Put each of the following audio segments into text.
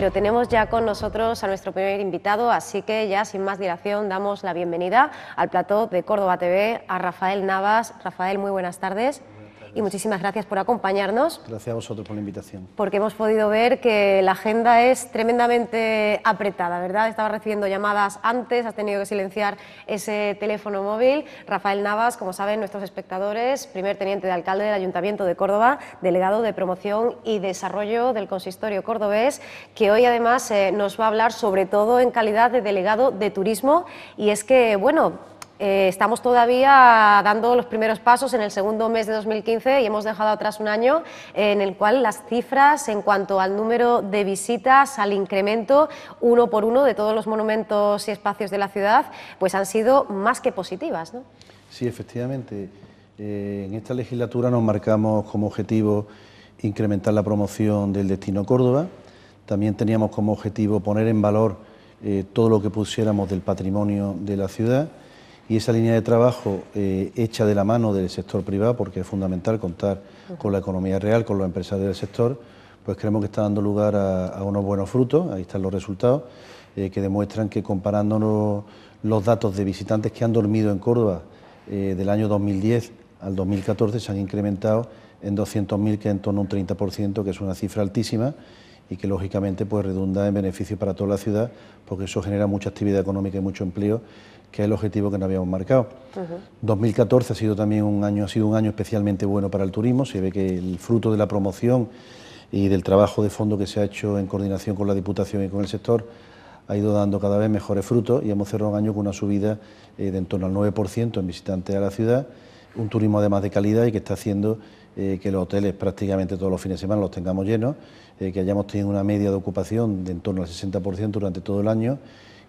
pero tenemos ya con nosotros a nuestro primer invitado, así que ya sin más dilación damos la bienvenida al plató de Córdoba TV a Rafael Navas. Rafael, muy buenas tardes y muchísimas gracias por acompañarnos. Gracias a vosotros por la invitación. Porque hemos podido ver que la agenda es tremendamente apretada, ¿verdad? Estaba recibiendo llamadas antes, has tenido que silenciar ese teléfono móvil. Rafael Navas, como saben nuestros espectadores, primer teniente de alcalde del Ayuntamiento de Córdoba, delegado de promoción y desarrollo del consistorio cordobés, que hoy además eh, nos va a hablar sobre todo en calidad de delegado de turismo. Y es que, bueno, eh, estamos todavía dando los primeros pasos en el segundo mes de 2015 y hemos dejado atrás un año eh, en el cual las cifras en cuanto al número de visitas, al incremento uno por uno de todos los monumentos y espacios de la ciudad, pues han sido más que positivas. Sí, efectivamente. Eh, en esta legislatura nos marcamos como objetivo incrementar la promoción del destino Córdoba. También teníamos como objetivo poner en valor todo lo que pusiéramos del patrimonio de la ciudad y esa línea de trabajo eh, hecha de la mano del sector privado, porque es fundamental contar con la economía real, con los empresarios del sector, pues creemos que está dando lugar a, unos buenos frutos, ahí están los resultados, eh, que demuestran que comparándonos los datos de visitantes que han dormido en Córdoba eh, del año 2010 al 2014 se han incrementado en 200.000, que es en torno a un 30%, que es una cifra altísima y que lógicamente pues redunda en beneficio para toda la ciudad, porque eso genera mucha actividad económica y mucho empleo que es el objetivo que nos habíamos marcado. 2014 ha sido también un año, ha sido un año especialmente bueno para el turismo. Se ve que el fruto de la promoción y del trabajo de fondo que se ha hecho en coordinación con la Diputación y con el sector ha ido dando cada vez mejores frutos y hemos cerrado un año con una subida eh, de en torno al 9% en visitantes a la ciudad, un turismo además de calidad y que está haciendo eh, que los hoteles prácticamente todos los fines de semana los tengamos llenos, eh, que hayamos tenido una media de ocupación de en torno al 60% durante todo el año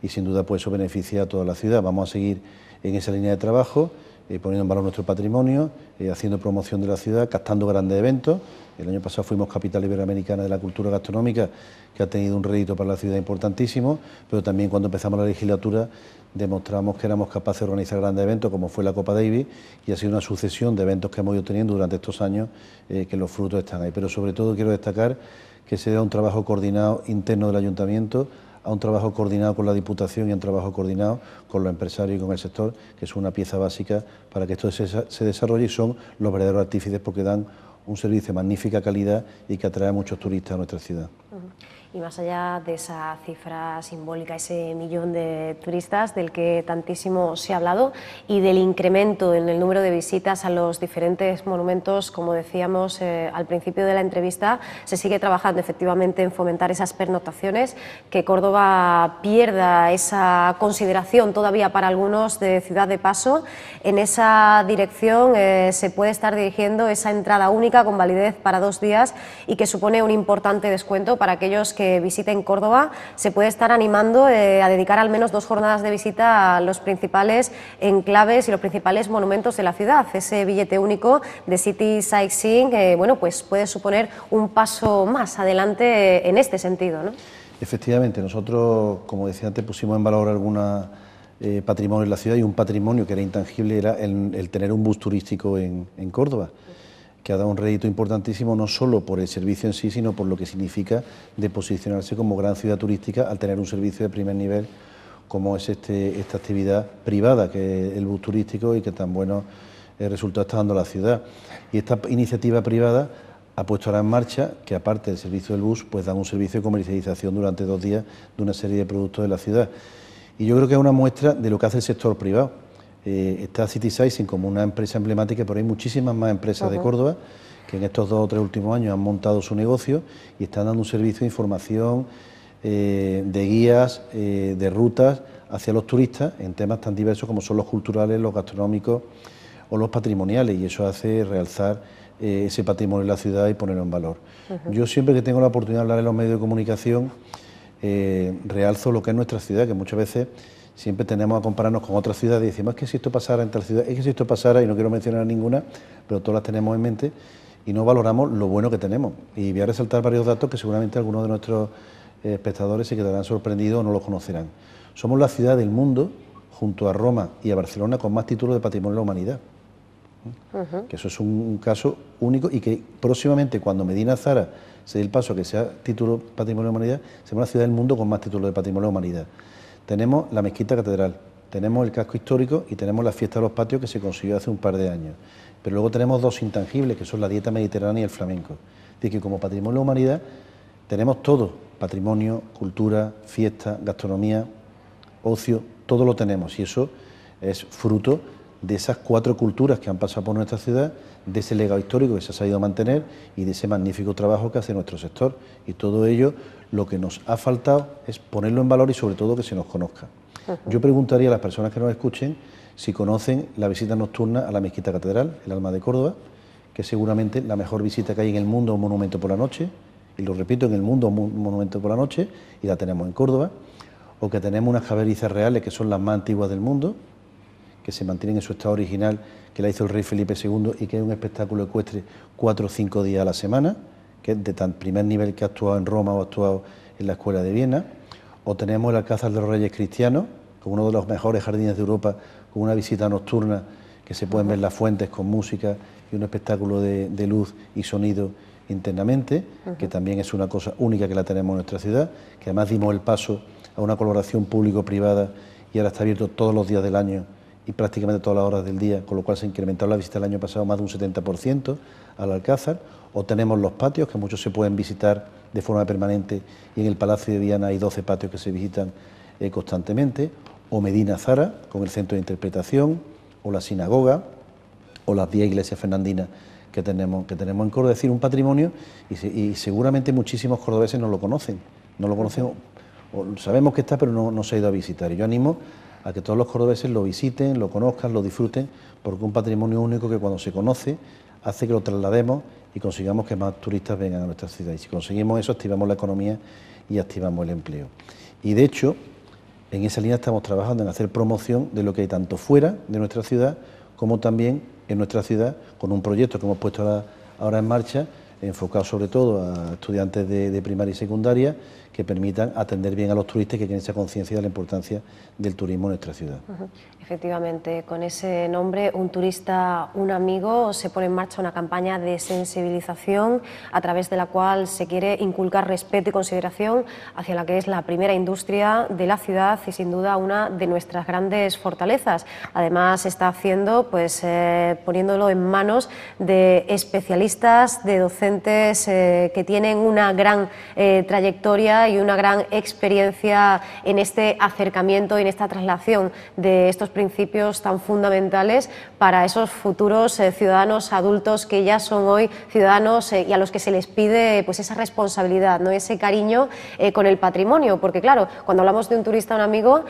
y sin duda pues eso beneficia a toda la ciudad. Vamos a seguir en esa línea de trabajo, eh, poniendo en valor nuestro patrimonio, eh, haciendo promoción de la ciudad, captando grandes eventos. El año pasado fuimos capital iberoamericana de la cultura gastronómica, que ha tenido un rédito para la ciudad importantísimo, pero también cuando empezamos la legislatura demostramos que éramos capaces de organizar grandes eventos, como fue la Copa Davis, y ha sido una sucesión de eventos que hemos ido teniendo durante estos años, eh, que los frutos están ahí. Pero sobre todo quiero destacar que se da un trabajo coordinado interno del ayuntamiento a un trabajo coordinado con la Diputación y un trabajo coordinado con los empresarios y con el sector, que es una pieza básica para que esto se, desarrolle y son los verdaderos artífices porque dan un servicio de magnífica calidad y que atrae a muchos turistas a nuestra ciudad y más allá de esa cifra simbólica, ese millón de turistas del que tantísimo se ha hablado y del incremento en el número de visitas a los diferentes monumentos, como decíamos eh, al principio de la entrevista, se sigue trabajando efectivamente en fomentar esas pernotaciones, que Córdoba pierda esa consideración todavía para algunos de ciudad de paso. En esa dirección eh, se puede estar dirigiendo esa entrada única con validez para dos días y que supone un importante descuento para aquellos que que en Córdoba se puede estar animando eh, a dedicar al menos dos jornadas de visita a los principales enclaves y los principales monumentos de la ciudad. Ese billete único de City Sightseeing eh, bueno, pues puede suponer un paso más adelante eh, en este sentido. Efectivamente, nosotros, como decía antes, pusimos en valor algún patrimonio en la ciudad y un patrimonio que era intangible era el, tener un bus turístico en Córdoba que ha dado un rédito importantísimo no solo por el servicio en sí, sino por lo que significa de posicionarse como gran ciudad turística al tener un servicio de primer nivel como es este, esta actividad privada, que es el bus turístico y que tan bueno eh, resultados está dando la ciudad. Y esta iniciativa privada ha puesto ahora en marcha que aparte del servicio del bus, pues da un servicio de comercialización durante dos días de una serie de productos de la ciudad. Y yo creo que es una muestra de lo que hace el sector privado eh, está City como una empresa emblemática, pero hay muchísimas más empresas de Córdoba que en estos dos o tres últimos años han montado su negocio y están dando un servicio de información, eh, de guías, eh, de rutas hacia los turistas en temas tan diversos como son los culturales, los gastronómicos o los patrimoniales y eso hace realzar ese patrimonio de la ciudad y ponerlo en valor. Yo siempre que tengo la oportunidad de hablar en los medios de comunicación realzo lo que es nuestra ciudad, que muchas veces siempre tenemos a compararnos con otras ciudades y decimos, es que si esto pasara en tal ciudad, es que si esto pasara, y no quiero mencionar ninguna, pero todas las tenemos en mente, y no valoramos lo bueno que tenemos. Y voy a resaltar varios datos que seguramente algunos de nuestros eh, espectadores se quedarán sorprendidos o no los conocerán. Somos la ciudad del mundo, junto a Roma y a Barcelona, con más títulos de Patrimonio de la Humanidad. Que eso es un caso único y que próximamente, cuando Medina Zara se dé el paso a que sea título Patrimonio de la Humanidad, será la ciudad del mundo con más títulos de Patrimonio de la Humanidad. Tenemos la mezquita catedral, tenemos el casco histórico y tenemos la fiesta de los patios que se consiguió hace un par de años. Pero luego tenemos dos intangibles, que son la dieta mediterránea y el flamenco. De que como patrimonio de la humanidad tenemos todo, patrimonio, cultura, fiesta, gastronomía, ocio, todo lo tenemos. Y eso es fruto de esas cuatro culturas que han pasado por nuestra ciudad, de ese legado histórico que se ha sabido mantener y de ese magnífico trabajo que hace nuestro sector. Y todo ello lo que nos ha faltado es ponerlo en valor y sobre todo que se nos conozca. Yo preguntaría a las personas que nos escuchen si conocen la visita nocturna a la Mezquita Catedral, el Alma de Córdoba, que seguramente la mejor visita que hay en el mundo a un monumento por la noche, y lo repito, en el mundo un monumento por la noche, y la tenemos en Córdoba, o que tenemos unas caberizas reales que son las más antiguas del mundo, que se mantienen en su estado original, que la hizo el rey Felipe II y que es un espectáculo ecuestre cuatro o cinco días a la semana que de tan primer nivel que ha actuado en Roma o ha actuado en la Escuela de Viena, o tenemos el Alcázar de los Reyes Cristianos, como uno de los mejores jardines de Europa, con una visita nocturna que se pueden ver las fuentes con música y un espectáculo de, luz y sonido internamente, que también es una cosa única que la tenemos en nuestra ciudad, que además dimos el paso a una colaboración público-privada y ahora está abierto todos los días del año y prácticamente todas las horas del día, con lo cual se ha incrementado la visita el año pasado más de un 70% al Alcázar, o tenemos los patios, que muchos se pueden visitar de forma permanente, y en el Palacio de Diana hay 12 patios que se visitan eh, constantemente, o Medina Zara, con el centro de interpretación, o la sinagoga, o las 10 iglesias fernandinas que tenemos, que tenemos en Córdoba, es decir, un patrimonio, y, seguramente muchísimos cordobeses no lo conocen, no lo conocen, o, sabemos que está, pero no, no se ha ido a visitar, yo animo a que todos los cordobeses lo visiten, lo conozcan, lo disfruten, porque un patrimonio único que cuando se conoce hace que lo traslademos y consigamos que más turistas vengan a nuestra ciudad. Y si conseguimos eso, activamos la economía y activamos el empleo. Y de hecho, en esa línea estamos trabajando en hacer promoción de lo que hay tanto fuera de nuestra ciudad como también en nuestra ciudad con un proyecto que hemos puesto ahora, en marcha, enfocado sobre todo a estudiantes de primaria y secundaria que permitan atender bien a los turistas que tienen esa conciencia de la importancia del turismo en nuestra ciudad. Efectivamente, con ese nombre, un turista, un amigo, se pone en marcha una campaña de sensibilización a través de la cual se quiere inculcar respeto y consideración hacia la que es la primera industria de la ciudad y sin duda una de nuestras grandes fortalezas. Además, está haciendo, pues eh, poniéndolo en manos de especialistas, de docentes eh, que tienen una gran eh, trayectoria y una gran experiencia en este acercamiento y en esta traslación de estos principios tan fundamentales para esos futuros eh, ciudadanos adultos que ya son hoy ciudadanos eh, y a los que se les pide pues esa responsabilidad, ¿no? ese cariño eh, con el patrimonio, porque claro, cuando hablamos de un turista, un amigo,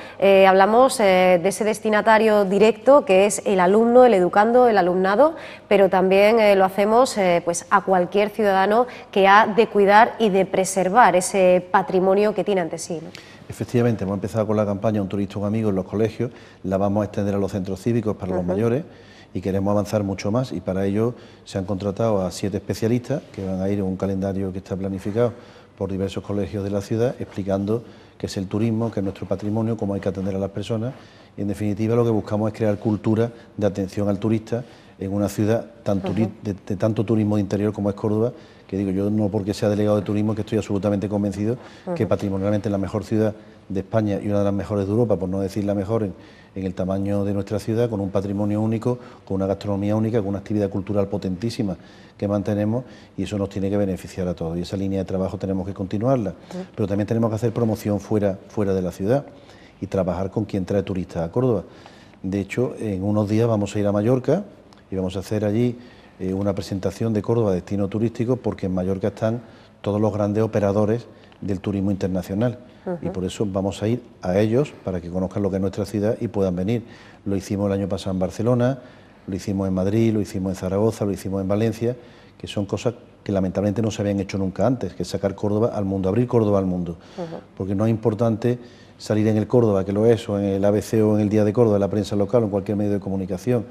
hablamos de ese destinatario directo que es el alumno, el educando, el alumnado, pero también lo hacemos pues a cualquier ciudadano que ha de cuidar y de preservar ese patrimonio patrimonio que tiene ante sí. Efectivamente, hemos empezado con la campaña Un turista, un amigo en los colegios, la vamos a extender a los centros cívicos para los mayores y queremos avanzar mucho más y para ello se han contratado a siete especialistas que van a ir en un calendario que está planificado por diversos colegios de la ciudad explicando qué es el turismo, qué es nuestro patrimonio, cómo hay que atender a las personas y en definitiva lo que buscamos es crear cultura de atención al turista en una ciudad de, de tanto turismo de interior como es Córdoba que digo yo no porque sea delegado de turismo, que estoy absolutamente convencido que patrimonialmente es la mejor ciudad de España y una de las mejores de Europa, por no decir la mejor en, el tamaño de nuestra ciudad, con un patrimonio único, con una gastronomía única, con una actividad cultural potentísima que mantenemos y eso nos tiene que beneficiar a todos. Y esa línea de trabajo tenemos que continuarla, pero también tenemos que hacer promoción fuera, fuera de la ciudad y trabajar con quien trae turistas a Córdoba. De hecho, en unos días vamos a ir a Mallorca y vamos a hacer allí eh, una presentación de Córdoba Destino Turístico porque en Mallorca están todos los grandes operadores del turismo internacional. Y por eso vamos a ir a ellos para que conozcan lo que es nuestra ciudad y puedan venir. Lo hicimos el año pasado en Barcelona, lo hicimos en Madrid, lo hicimos en Zaragoza, lo hicimos en Valencia, que son cosas que lamentablemente no se habían hecho nunca antes, que sacar Córdoba al mundo, abrir Córdoba al mundo. Porque no es importante salir en el Córdoba, que lo es, o en el ABC o en el Día de Córdoba, en la prensa local o en cualquier medio de comunicación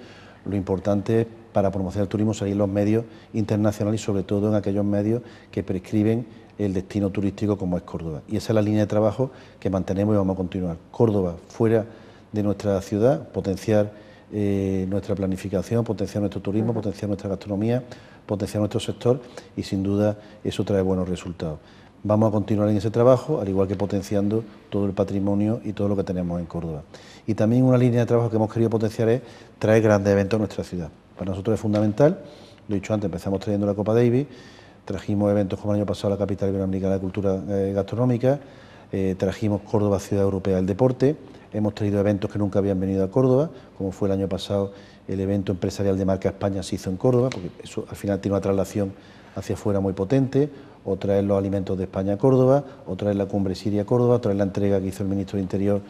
lo importante para promocionar el turismo salir en los medios internacionales y sobre todo en aquellos medios que prescriben el destino turístico como es Córdoba. Y esa es la línea de trabajo que mantenemos y vamos a continuar. Córdoba fuera de nuestra ciudad, potenciar eh, nuestra planificación, potenciar nuestro turismo, potenciar nuestra gastronomía, potenciar nuestro sector y sin duda eso trae buenos resultados vamos a continuar en ese trabajo, al igual que potenciando todo el patrimonio y todo lo que tenemos en Córdoba. Y también una línea de trabajo que hemos querido potenciar es traer grandes eventos a nuestra ciudad. Para nosotros es fundamental, lo he dicho antes, empezamos trayendo la Copa Davis, trajimos eventos como el año pasado la capital iberoamericana de la cultura eh, gastronómica, eh, trajimos Córdoba Ciudad Europea del Deporte, hemos traído eventos que nunca habían venido a Córdoba, como fue el año pasado el evento empresarial de marca España se hizo en Córdoba, porque eso al final tiene una traslación hacia afuera muy potente, otra es los alimentos de España a Córdoba, Otra es la cumbre Siria-Córdoba, Otra es la entrega que hizo el ministro de Interior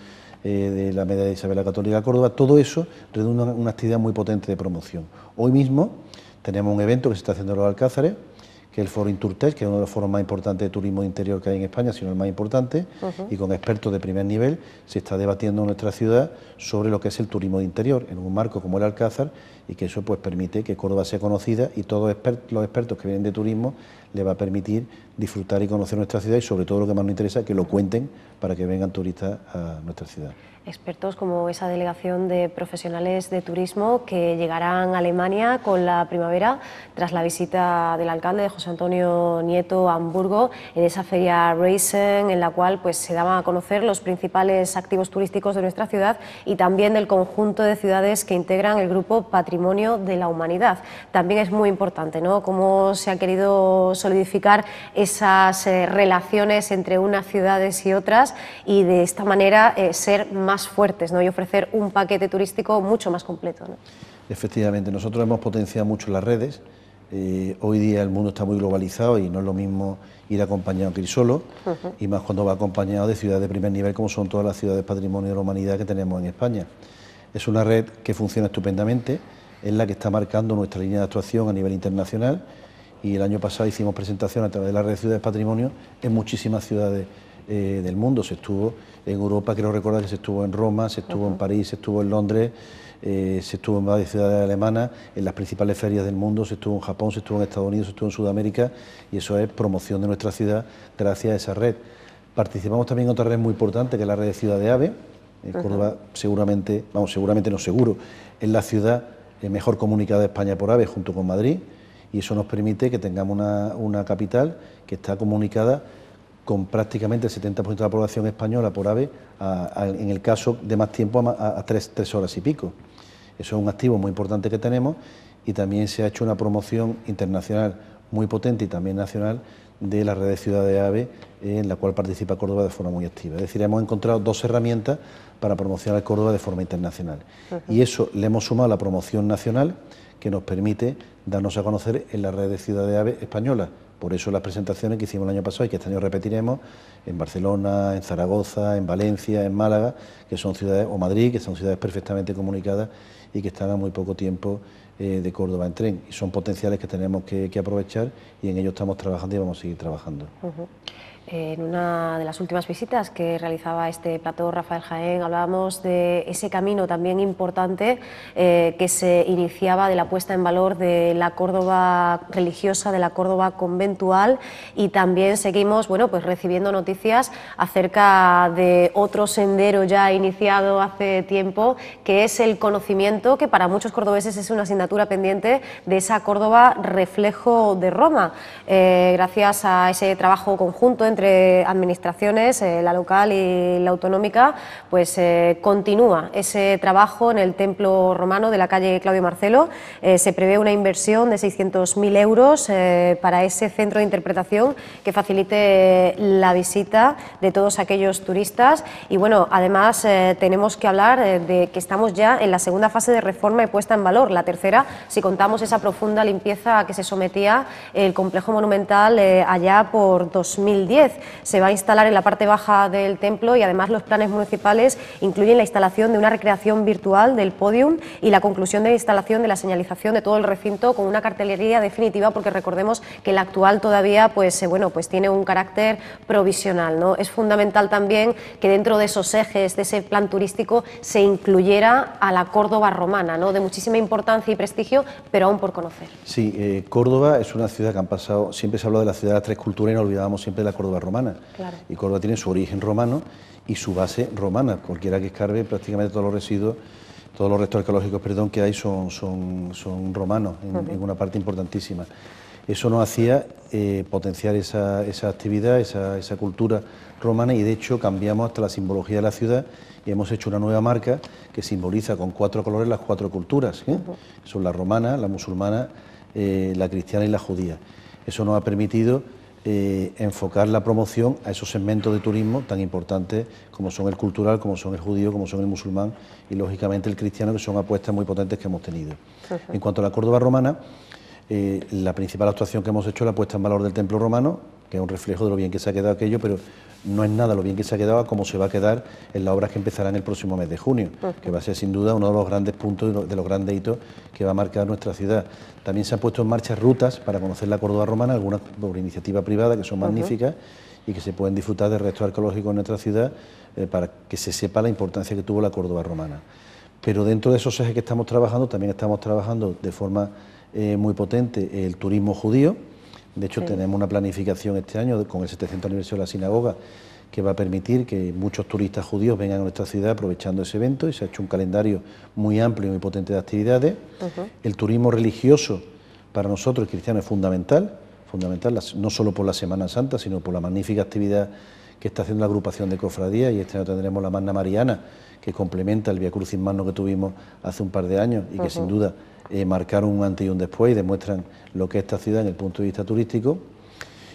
eh, de la media de Isabel la Católica a Córdoba, todo eso redunda en una actividad muy potente de promoción. Hoy mismo tenemos un evento que se está haciendo en los Alcázares, el foro Inturtex, que es uno de los foros más importantes de turismo interior que hay en España, sino el más importante, y con expertos de primer nivel se está debatiendo en nuestra ciudad sobre lo que es el turismo de interior, en un marco como el Alcázar, y que eso pues permite que Córdoba sea conocida y todos los expertos que vienen de turismo le va a permitir disfrutar y conocer nuestra ciudad y sobre todo lo que más nos interesa, que lo cuenten para que vengan turistas a nuestra ciudad expertos como esa delegación de profesionales de turismo que llegarán a Alemania con la primavera tras la visita del alcalde José Antonio Nieto a Hamburgo en esa feria Racing en la cual pues, se daban a conocer los principales activos turísticos de nuestra ciudad y también del conjunto de ciudades que integran el grupo Patrimonio de la Humanidad. También es muy importante ¿no? cómo se ha querido solidificar esas eh, relaciones entre unas ciudades y otras y de esta manera eh, ser más más fuertes ¿no? y ofrecer un paquete turístico mucho más completo. Efectivamente, nosotros hemos potenciado mucho las redes. Eh, hoy día el mundo está muy globalizado y no es lo mismo ir acompañado que ir solo, y más cuando va acompañado de ciudades de primer nivel como son todas las ciudades patrimonio de la humanidad que tenemos en España. Es una red que funciona estupendamente, es la que está marcando nuestra línea de actuación a nivel internacional y el año pasado hicimos presentación a través de la red de Ciudades Patrimonio en muchísimas ciudades eh, del mundo. Se estuvo en Europa. quiero recordar que se estuvo en Roma, se estuvo en París, se estuvo en Londres, eh, se estuvo en varias ciudades alemanas, en las principales ferias del mundo, se estuvo en Japón, se estuvo en Estados Unidos, se estuvo en Sudamérica y eso es promoción de nuestra ciudad gracias a esa red. Participamos también en otra red muy importante que es la red de Ciudad de Ave. Córdoba seguramente, vamos, seguramente no seguro, es la ciudad eh, mejor comunicada de España por Ave junto con Madrid y eso nos permite que tengamos una, una capital que está comunicada con prácticamente el 70% de la población española por ave, en el caso de más tiempo, a, tres, horas y pico. Eso es un activo muy importante que tenemos y también se ha hecho una promoción internacional muy potente y también nacional de la red de ciudad de AVE, en la cual participa Córdoba de forma muy activa. Es decir, hemos encontrado dos herramientas para promocionar Córdoba de forma internacional. Y eso le hemos sumado a la promoción nacional que nos permite darnos a conocer en la red de ciudad de AVE española, por eso las presentaciones que hicimos el año pasado y que este año repetiremos en Barcelona, en Zaragoza, en Valencia, en Málaga, que son ciudades, o Madrid, que son ciudades perfectamente comunicadas y que están a muy poco tiempo eh, de Córdoba en tren. Y son potenciales que tenemos que aprovechar y en ello estamos trabajando y vamos a seguir trabajando. Eh, en una de las últimas visitas que realizaba este plato Rafael Jaén hablábamos de ese camino también importante eh, que se iniciaba de la puesta en valor de la Córdoba religiosa, de la Córdoba conventual y también seguimos bueno, pues recibiendo noticias acerca de otro sendero ya iniciado hace tiempo que es el conocimiento que para muchos cordobeses es una asignatura pendiente de esa Córdoba reflejo de Roma. Eh, gracias a ese trabajo conjunto entre administraciones, eh, la local y la autonómica, pues eh, continúa ese trabajo en el templo romano de la calle Claudio Marcelo. se prevé una inversión de 600.000 euros para ese centro de interpretación que facilite la visita de todos aquellos turistas. Y bueno, además tenemos que hablar de que estamos ya en la segunda fase de reforma y puesta en valor, la tercera, si contamos esa profunda limpieza que se sometía el complejo monumental eh, allá por 2010. Se va a instalar en la parte baja del templo y además los planes municipales incluyen la instalación de una recreación virtual del podium y la conclusión de la instalación de la señalización de todo el recinto con una cartelería definitiva porque recordemos que la actual todavía pues, eh, bueno, pues tiene un carácter provisional. ¿no? Es fundamental también que dentro de esos ejes, de ese plan turístico, se incluyera a la Córdoba romana, ¿no? de muchísima importancia y prestigio, pero aún por conocer. Sí, eh, Córdoba es una ciudad campesina pasado, siempre se ha hablado de la ciudad de las tres culturas y nos olvidábamos siempre de la Córdoba romana. Y Córdoba tiene su origen romano y su base romana. Cualquiera que escarbe, prácticamente todos los residuos, todos los restos arqueológicos perdón, que hay son, son, son romanos, en, una parte importantísima. Eso nos hacía eh, potenciar esa, actividad, esa, cultura romana y de hecho cambiamos hasta la simbología de la ciudad y hemos hecho una nueva marca que simboliza con cuatro colores las cuatro culturas. ¿eh? Son la romana, la musulmana, eh, la cristiana y la judía. Eso nos ha permitido eh, enfocar la promoción a esos segmentos de turismo tan importantes como son el cultural, como son el judío, como son el musulmán y lógicamente el cristiano, que son apuestas muy potentes que hemos tenido. En cuanto a la Córdoba romana, eh, la principal actuación que hemos hecho es la puesta en valor del templo romano, que es un reflejo de lo bien que se ha quedado aquello, pero no es nada lo bien que se ha quedado como se va a quedar en las obras que empezarán el próximo mes de junio, que va a ser sin duda uno de los grandes puntos, de los grandes hitos que va a marcar nuestra ciudad. También se han puesto en marcha rutas para conocer la Córdoba romana, algunas por iniciativa privada que son magníficas. y que se pueden disfrutar del resto arqueológico en nuestra ciudad eh, para que se sepa la importancia que tuvo la Córdoba romana. Pero dentro de esos ejes que estamos trabajando, también estamos trabajando de forma eh, muy potente el turismo judío, de hecho, tenemos una planificación este año con el 700 aniversario de la sinagoga que va a permitir que muchos turistas judíos vengan a nuestra ciudad aprovechando ese evento y se ha hecho un calendario muy amplio y muy potente de actividades. El turismo religioso para nosotros, el cristiano, es fundamental, fundamental no solo por la Semana Santa, sino por la magnífica actividad que está haciendo la agrupación de cofradías y este año tendremos la Magna Mariana, que complementa el Via Crucis Magno que tuvimos hace un par de años y que sin duda eh, ...marcar un antes y un después y demuestran lo que es esta ciudad en el punto de vista turístico.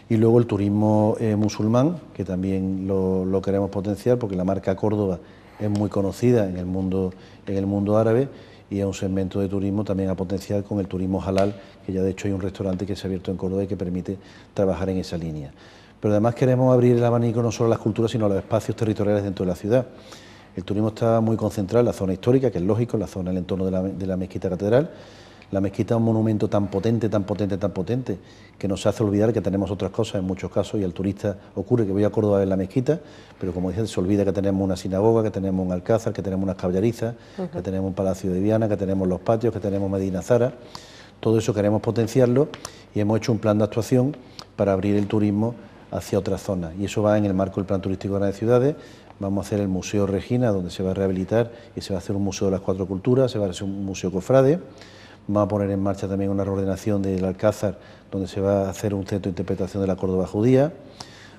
Y luego el turismo eh, musulmán, que también lo, queremos potenciar porque la marca Córdoba es muy conocida en el, mundo, en el mundo árabe y es un segmento de turismo también a potenciar con el turismo halal, que ya de hecho hay un restaurante que se ha abierto en Córdoba y que permite trabajar en esa línea. Pero además queremos abrir el abanico no solo a las culturas, sino a los espacios territoriales dentro de la ciudad. El turismo está muy concentrado en la zona histórica, que es lógico, en la zona, en el entorno de la, mezquita catedral. La mezquita es un monumento tan potente, tan potente, tan potente, que nos hace olvidar que tenemos otras cosas en muchos casos y al turista ocurre que voy a Córdoba en la mezquita, pero como dije, se olvida que tenemos una sinagoga, que tenemos un alcázar, que tenemos unas caballerizas, que tenemos un palacio de Viana, que tenemos los patios, que tenemos Medina Zara. Todo eso queremos potenciarlo y hemos hecho un plan de actuación para abrir el turismo hacia otras zonas. Y eso va en el marco del Plan Turístico de las Ciudades, vamos a hacer el Museo Regina, donde se va a rehabilitar y se va a hacer un museo de las cuatro culturas, se va a hacer un museo cofrade. Vamos a poner en marcha también una reordenación del Alcázar, donde se va a hacer un centro de interpretación de la Córdoba judía.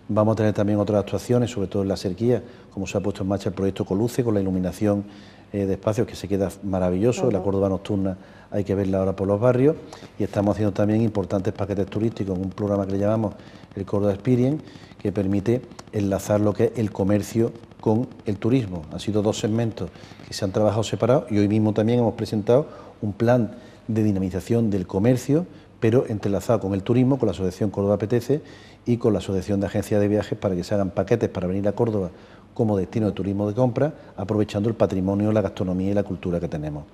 Vamos a tener también otras actuaciones, sobre todo en la cerquía, como se ha puesto en marcha el proyecto Coluce, con la iluminación eh, de espacios que se queda maravilloso. La Córdoba nocturna hay que verla ahora por los barrios. Y estamos haciendo también importantes paquetes turísticos, un programa que le llamamos el Córdoba Experience, que permite enlazar lo que es el comercio con el turismo. Han sido dos segmentos que se han trabajado separados y hoy mismo también hemos presentado un plan de dinamización del comercio, pero entrelazado con el turismo, con la Asociación Córdoba Apetece y con la Asociación de Agencias de Viajes para que se hagan paquetes para venir a Córdoba como destino de turismo de compra, aprovechando el patrimonio, la gastronomía y la cultura que tenemos.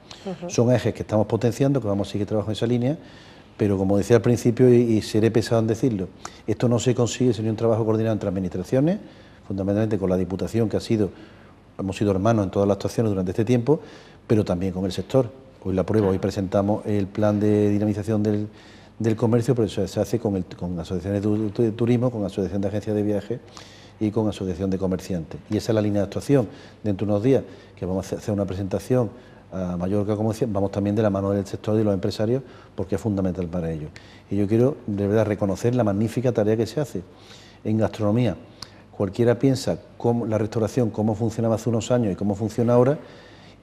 Son ejes que estamos potenciando, que vamos a seguir trabajando en esa línea, pero como decía al principio, y, y seré pesado en decirlo, esto no se consigue sin un trabajo coordinado entre administraciones, fundamentalmente con la Diputación, que ha sido, hemos sido hermanos en todas las actuaciones durante este tiempo, pero también con el sector. Hoy la prueba, hoy presentamos el plan de dinamización del, comercio, pero eso se hace con, asociaciones de, turismo, con asociación de agencias de viaje y con asociación de comerciantes. Y esa es la línea de actuación. Dentro de unos días que vamos a hacer una presentación a Mallorca, como decía, vamos también de la mano del sector y de los empresarios porque es fundamental para ellos. Y yo quiero de verdad reconocer la magnífica tarea que se hace en gastronomía cualquiera piensa cómo, la restauración, cómo funcionaba hace unos años y cómo funciona ahora,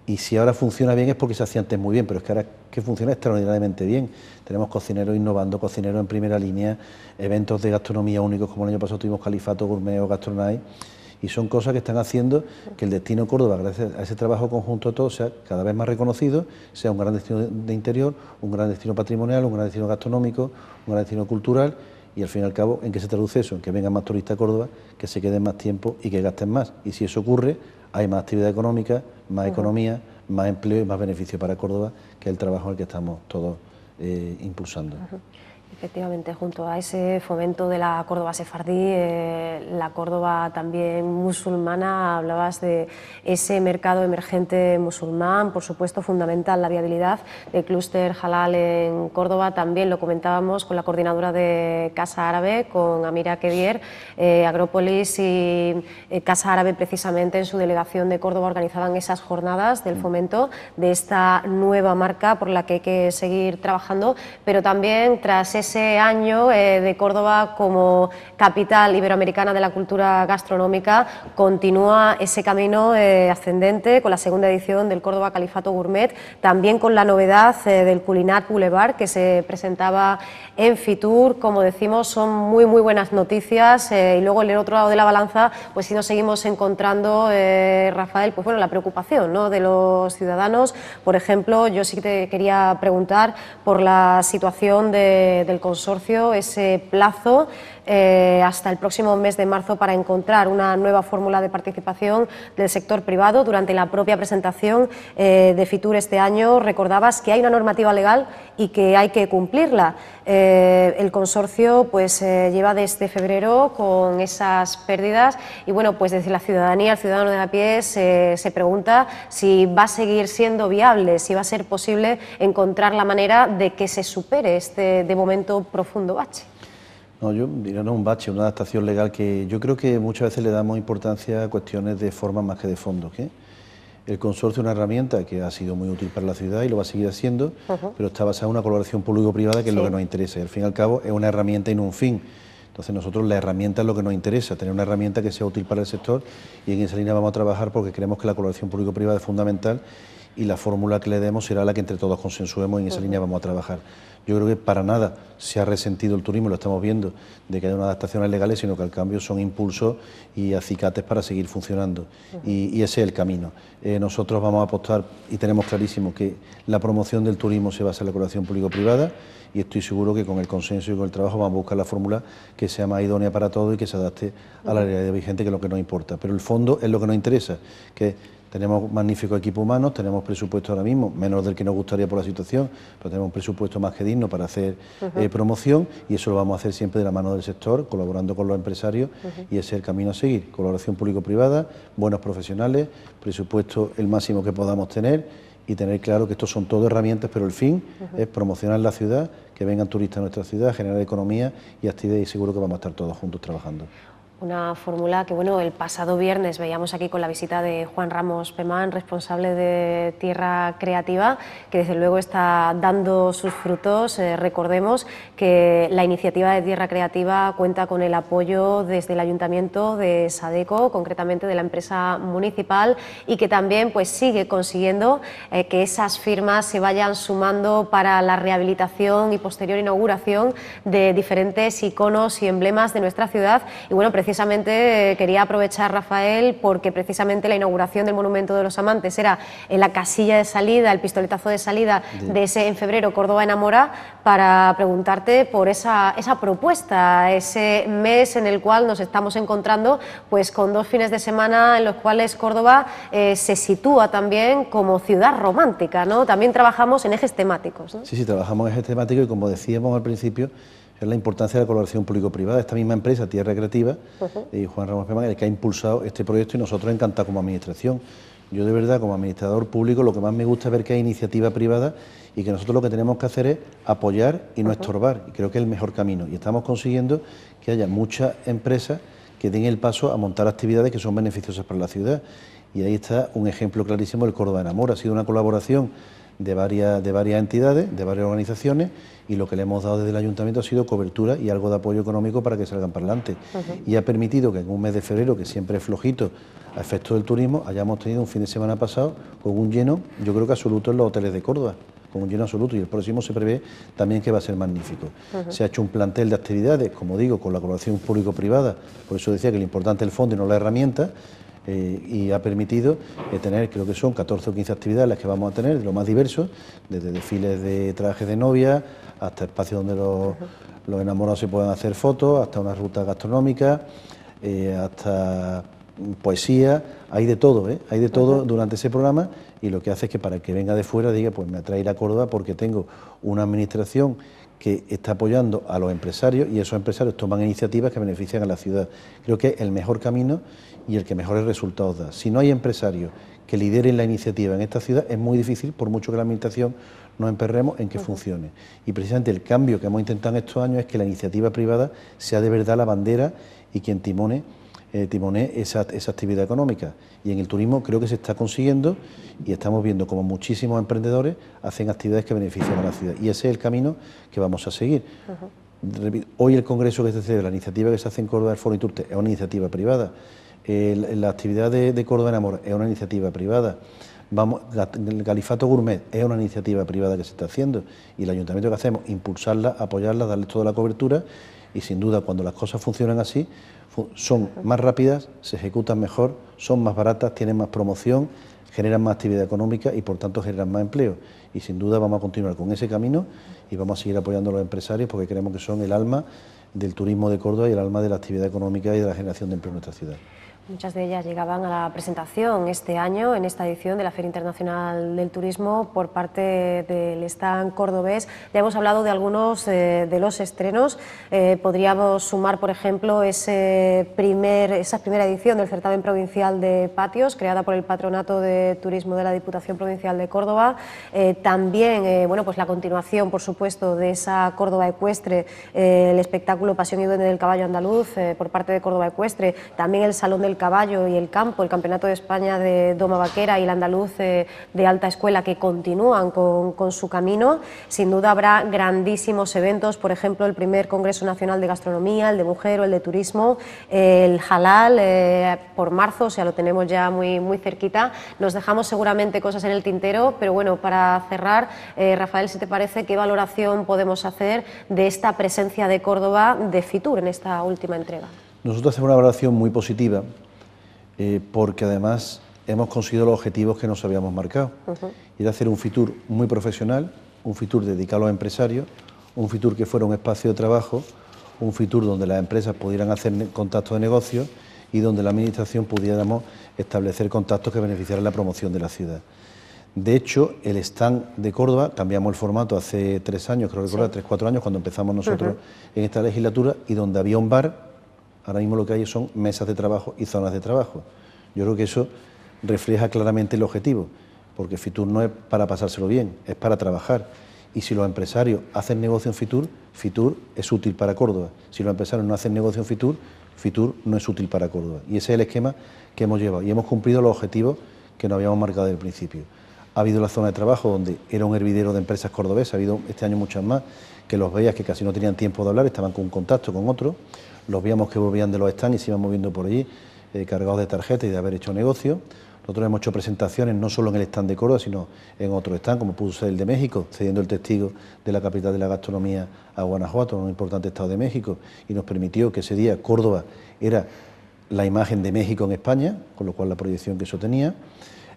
y si ahora funciona bien es porque se hacía antes muy bien, pero es que ahora que funciona extraordinariamente bien. Tenemos cocineros innovando, cocineros en primera línea, eventos de gastronomía únicos, como el año pasado tuvimos Califato Gourmet o y son cosas que están haciendo que el destino Córdoba, gracias a ese trabajo conjunto de todos, sea cada vez más reconocido, sea un gran destino de interior, un gran destino patrimonial, un gran destino gastronómico, un gran destino cultural y al fin y al cabo, ¿en qué se traduce eso? En que vengan más turistas a Córdoba, que se queden más tiempo y que gasten más. Y si eso ocurre, hay más actividad económica, más economía, más empleo y más beneficio para Córdoba, que es el trabajo al que estamos todos eh, impulsando. Efectivamente, junto a ese fomento de la Córdoba sefardí, eh, la Córdoba también musulmana, hablabas de ese mercado emergente musulmán, por supuesto fundamental la viabilidad del clúster halal en Córdoba, también lo comentábamos con la coordinadora de Casa Árabe, con Amira Kedier, eh, Agrópolis y eh, Casa Árabe precisamente en su delegación de Córdoba organizaban esas jornadas del mm. fomento de esta nueva marca por la que hay que seguir trabajando, pero también tras ese ese año eh, de Córdoba como capital iberoamericana de la cultura gastronómica continúa ese camino eh, ascendente con la segunda edición del Córdoba Califato Gourmet, también con la novedad eh, del Culinat Boulevard que se presentaba en Fitur. Como decimos, son muy, muy buenas noticias. y luego en el otro lado de la balanza, pues si nos seguimos encontrando, Rafael, pues bueno, la preocupación de los ciudadanos. Por ejemplo, yo sí te quería preguntar por la situación de, del consorcio ese plazo eh, hasta el próximo mes de marzo para encontrar una nueva fórmula de participación del sector privado. Durante la propia presentación eh, de FITUR este año recordabas que hay una normativa legal y que hay que cumplirla. Eh, el consorcio pues lleva desde febrero con esas pérdidas y bueno, pues desde la ciudadanía, el ciudadano de la pie se, se pregunta si va a seguir siendo viable, si va a ser posible encontrar la manera de que se supere este de momento profundo bache. No, yo diría no un bache, una adaptación legal que yo creo que muchas veces le damos importancia a cuestiones de forma más que de fondo. El consorcio es una herramienta que ha sido muy útil para la ciudad y lo va a seguir haciendo, pero está basada en una colaboración público-privada que es lo que nos interesa. al fin y al cabo es una herramienta y no un fin. Entonces nosotros la herramienta es lo que nos interesa, tener una herramienta que sea útil para el sector y en esa línea vamos a trabajar porque creemos que la colaboración público-privada es fundamental y la fórmula que le demos será la que entre todos consensuemos y en esa línea vamos a trabajar. Yo creo que para nada se ha resentido el turismo, lo estamos viendo, de que hay unas adaptaciones legales, sino que al cambio son impulsos y acicates para seguir funcionando. y, ese es el camino. Eh, nosotros vamos a apostar y tenemos clarísimo que la promoción del turismo se basa en la colaboración público-privada y estoy seguro que con el consenso y con el trabajo vamos a buscar la fórmula que sea más idónea para todos y que se adapte a la realidad vigente, que es lo que nos importa. Pero el fondo es lo que nos interesa, que tenemos magnífico equipo humanos, tenemos presupuesto ahora mismo, menos del que nos gustaría por la situación, pero tenemos un presupuesto más que digno para hacer eh, promoción y eso lo vamos a hacer siempre de la mano del sector, colaborando con los empresarios y ese es el camino a seguir. Colaboración público-privada, buenos profesionales, presupuesto el máximo que podamos tener y tener claro que estos son todo herramientas, pero el fin es promocionar la ciudad, que vengan turistas a nuestra ciudad, generar economía y actividad y seguro que vamos a estar todos juntos trabajando. Una fórmula que bueno, el pasado viernes veíamos aquí con la visita de Juan Ramos Pemán, responsable de Tierra Creativa, que desde luego está dando sus frutos. Eh, recordemos que la iniciativa de Tierra Creativa cuenta con el apoyo desde el Ayuntamiento de Sadeco, concretamente de la empresa municipal, y que también pues, sigue consiguiendo eh, que esas firmas se vayan sumando para la rehabilitación y posterior inauguración de diferentes iconos y emblemas de nuestra ciudad. Y bueno, precisamente eh, quería aprovechar, Rafael, porque precisamente la inauguración del Monumento de los Amantes era en la casilla de salida, el pistoletazo de salida de ese en febrero Córdoba Enamora, para preguntarte por esa, esa propuesta, ese mes en el cual nos estamos encontrando pues con dos fines de semana en los cuales Córdoba eh, se sitúa también como ciudad romántica, ¿no? También trabajamos en ejes temáticos. Sí, sí, trabajamos en ejes temáticos y como decíamos al principio, es la importancia de la colaboración público-privada. Esta misma empresa, Tierra Creativa, y Juan Ramos Pemán, el que ha impulsado este proyecto y nosotros encantados como administración. Yo de verdad, como administrador público, lo que más me gusta es ver que hay iniciativa privada y que nosotros lo que tenemos que hacer es apoyar y no estorbar. Y creo que es el mejor camino. Y estamos consiguiendo que haya muchas empresas que den el paso a montar actividades que son beneficiosas para la ciudad. Y ahí está un ejemplo clarísimo del Córdoba Namor. Ha sido una colaboración de varias, de varias entidades, de varias organizaciones y lo que le hemos dado desde el ayuntamiento ha sido cobertura y algo de apoyo económico para que salgan para adelante. Y ha permitido que en un mes de febrero, que siempre es flojito a efectos del turismo, hayamos tenido un fin de semana pasado con un lleno, yo creo que absoluto en los hoteles de Córdoba con un lleno absoluto y el próximo se prevé también que va a ser magnífico. Se ha hecho un plantel de actividades, como digo, con la colaboración público-privada, por eso decía que lo importante es el fondo y no la herramienta, eh, y ha permitido eh, tener, creo que son 14 o 15 actividades las que vamos a tener, de lo más diverso, desde desfiles de trajes de novia hasta espacios donde los, los enamorados se puedan hacer fotos, hasta una ruta gastronómica, eh, hasta poesía, hay de todo, hay de todo durante ese programa y lo que hace es que para el que venga de fuera diga, pues me atrae ir a Córdoba porque tengo una administración que está apoyando a los empresarios y esos empresarios toman iniciativas que benefician a la ciudad. Creo que es el mejor camino y el que mejores resultados da. Si no hay empresarios que lideren la iniciativa en esta ciudad, es muy difícil, por mucho que la administración nos emperremos en que funcione. Y precisamente el cambio que hemos intentado en estos años es que la iniciativa privada sea de verdad la bandera y quien timone, eh, esa, actividad económica. Y en el turismo creo que se está consiguiendo y estamos viendo como muchísimos emprendedores hacen actividades que benefician a la ciudad. Y ese es el camino que vamos a seguir. Hoy el congreso que se celebra, la iniciativa que se hace en Córdoba del Foro Iturte, es una iniciativa privada la actividad de, Córdoba en Amor es una iniciativa privada. el Califato Gourmet es una iniciativa privada que se está haciendo y el ayuntamiento que hacemos, impulsarla, apoyarla, darle toda la cobertura y sin duda cuando las cosas funcionan así son más rápidas, se ejecutan mejor, son más baratas, tienen más promoción, generan más actividad económica y por tanto generan más empleo. Y sin duda vamos a continuar con ese camino y vamos a seguir apoyando a los empresarios porque creemos que son el alma del turismo de Córdoba y el alma de la actividad económica y de la generación de empleo en nuestra ciudad. Muchas de ellas llegaban a la presentación este año en esta edición de la Feria Internacional del Turismo por parte del stand cordobés. Ya hemos hablado de algunos eh, de los estrenos. Eh, podríamos sumar, por ejemplo, ese primer, esa primera edición del certamen provincial de patios creada por el Patronato de Turismo de la Diputación Provincial de Córdoba. Eh, también, bueno, pues la continuación, por supuesto, de esa Córdoba ecuestre, el espectáculo Pasión y Duende del Caballo Andaluz por parte de Córdoba ecuestre. También el Salón del caballo y el campo, el Campeonato de España de Doma Vaquera y el andaluz eh, de alta escuela que continúan con, su camino. Sin duda habrá grandísimos eventos, por ejemplo, el primer Congreso Nacional de Gastronomía, el de Mujer el de Turismo, el Halal, eh, por marzo, o sea, lo tenemos ya muy, muy cerquita. Nos dejamos seguramente cosas en el tintero, pero bueno, para cerrar, eh, Rafael, si te parece, ¿qué valoración podemos hacer de esta presencia de Córdoba de FITUR en esta última entrega? Nosotros hacemos una valoración muy positiva eh, porque además hemos conseguido los objetivos que nos habíamos marcado. ...y de hacer un Fitur muy profesional, un Fitur dedicado a los empresarios, un Fitur que fuera un espacio de trabajo, un Fitur donde las empresas pudieran hacer contactos de negocio... y donde la Administración pudiéramos establecer contactos que beneficiaran la promoción de la ciudad. De hecho, el stand de Córdoba, cambiamos el formato hace tres años, creo que tres, cuatro años, cuando empezamos nosotros en esta legislatura, y donde había un bar, Ahora mismo lo que hay son mesas de trabajo y zonas de trabajo. Yo creo que eso refleja claramente el objetivo, porque Fitur no es para pasárselo bien, es para trabajar. Y si los empresarios hacen negocio en Fitur, Fitur es útil para Córdoba. Si los empresarios no hacen negocio en Fitur, Fitur no es útil para Córdoba. Y ese es el esquema que hemos llevado. Y hemos cumplido los objetivos que nos habíamos marcado desde el principio. Ha habido la zona de trabajo donde era un hervidero de empresas cordobesas, ha habido este año muchas más, que los veías que casi no tenían tiempo de hablar, estaban con un contacto con otro los veíamos que volvían de los stands y se iban moviendo por allí, eh, cargados de tarjetas y de haber hecho negocio. Nosotros hemos hecho presentaciones no solo en el stand de Córdoba, sino en otro stand, como pudo ser el de México, cediendo el testigo de la capital de la gastronomía a Guanajuato, un importante estado de México, y nos permitió que ese día Córdoba era la imagen de México en España, con lo cual la proyección que eso tenía.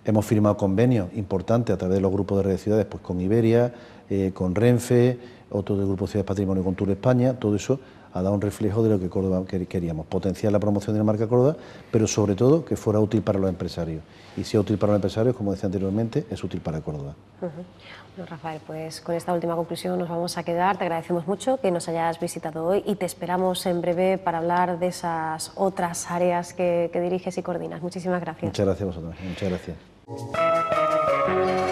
Hemos firmado convenios importantes a través de los grupos de redes ciudades, pues con Iberia, eh, con Renfe, otro grupo Grupo Ciudades Patrimonio con Tour España, todo eso ha dado un reflejo de lo que queríamos, potenciar la promoción de la marca Córdoba, pero sobre todo que fuera útil para los empresarios. Y si es útil para los empresarios, como decía anteriormente, es útil para Córdoba. Bueno, Rafael, pues con esta última conclusión nos vamos a quedar. Te agradecemos mucho que nos hayas visitado hoy y te esperamos en breve para hablar de esas otras áreas que, que diriges y coordinas. Muchísimas gracias. Muchas gracias a vosotros. Muchas gracias.